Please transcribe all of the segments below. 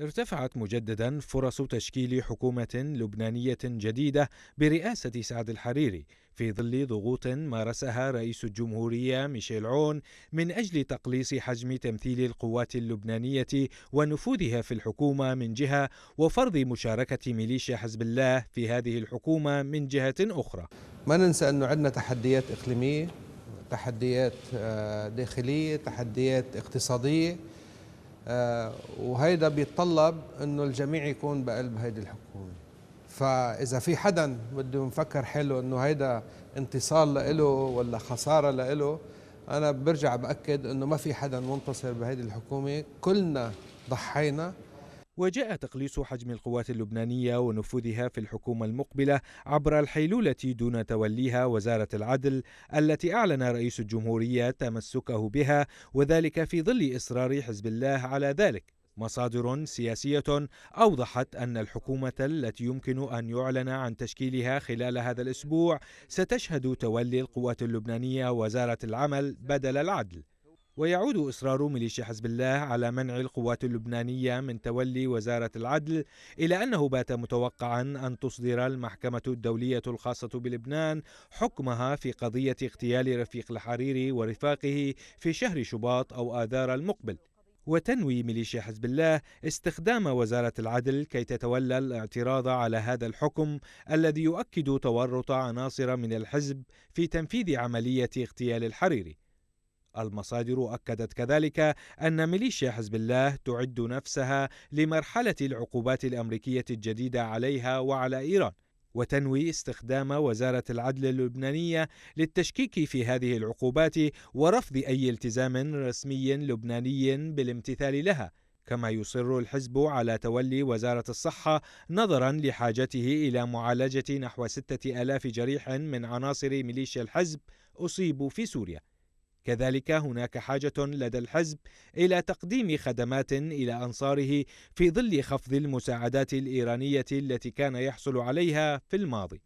ارتفعت مجددا فرص تشكيل حكومة لبنانية جديدة برئاسة سعد الحريري في ظل ضغوط مارسها رئيس الجمهورية ميشيل عون من أجل تقليص حجم تمثيل القوات اللبنانية ونفوذها في الحكومة من جهة وفرض مشاركة ميليشيا حزب الله في هذه الحكومة من جهة أخرى ما ننسى أنه عندنا تحديات إقليمية تحديات آه، داخلية تحديات اقتصادية آه، وهيدا بيتطلب انه الجميع يكون بقلب هيدي الحكومه فاذا في حدا بده مفكر حلو انه هيدا انتصار له ولا خساره له انا برجع باكد انه ما في حدا منتصر بهيدي الحكومه كلنا ضحينا وجاء تقليص حجم القوات اللبنانية ونفوذها في الحكومة المقبلة عبر الحيلولة دون توليها وزارة العدل التي أعلن رئيس الجمهورية تمسكه بها وذلك في ظل إصرار حزب الله على ذلك مصادر سياسية أوضحت أن الحكومة التي يمكن أن يعلن عن تشكيلها خلال هذا الأسبوع ستشهد تولي القوات اللبنانية وزارة العمل بدل العدل ويعود إصرار ميليشيا حزب الله على منع القوات اللبنانية من تولي وزارة العدل إلى أنه بات متوقعا أن تصدر المحكمة الدولية الخاصة بلبنان حكمها في قضية اغتيال رفيق الحريري ورفاقه في شهر شباط أو آذار المقبل وتنوي ميليشيا حزب الله استخدام وزارة العدل كي تتولى الاعتراض على هذا الحكم الذي يؤكد تورط عناصر من الحزب في تنفيذ عملية اغتيال الحريري المصادر أكدت كذلك أن ميليشيا حزب الله تعد نفسها لمرحلة العقوبات الأمريكية الجديدة عليها وعلى إيران وتنوي استخدام وزارة العدل اللبنانية للتشكيك في هذه العقوبات ورفض أي التزام رسمي لبناني بالامتثال لها كما يصر الحزب على تولي وزارة الصحة نظرا لحاجته إلى معالجة نحو ستة ألاف جريح من عناصر ميليشيا الحزب أصيبوا في سوريا كذلك هناك حاجة لدى الحزب إلى تقديم خدمات إلى أنصاره في ظل خفض المساعدات الإيرانية التي كان يحصل عليها في الماضي.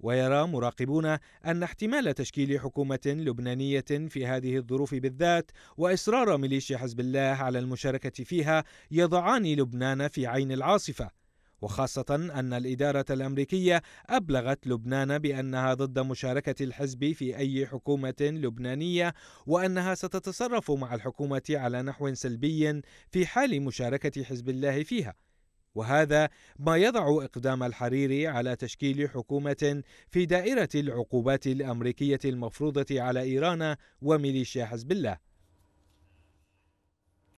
ويرى مراقبون أن احتمال تشكيل حكومة لبنانية في هذه الظروف بالذات وإصرار ميليشيا حزب الله على المشاركة فيها يضعان لبنان في عين العاصفة وخاصة أن الإدارة الأمريكية أبلغت لبنان بأنها ضد مشاركة الحزب في أي حكومة لبنانية وأنها ستتصرف مع الحكومة على نحو سلبي في حال مشاركة حزب الله فيها. وهذا ما يضع اقدام الحريري على تشكيل حكومه في دائره العقوبات الامريكيه المفروضه على ايران وميليشيا حزب الله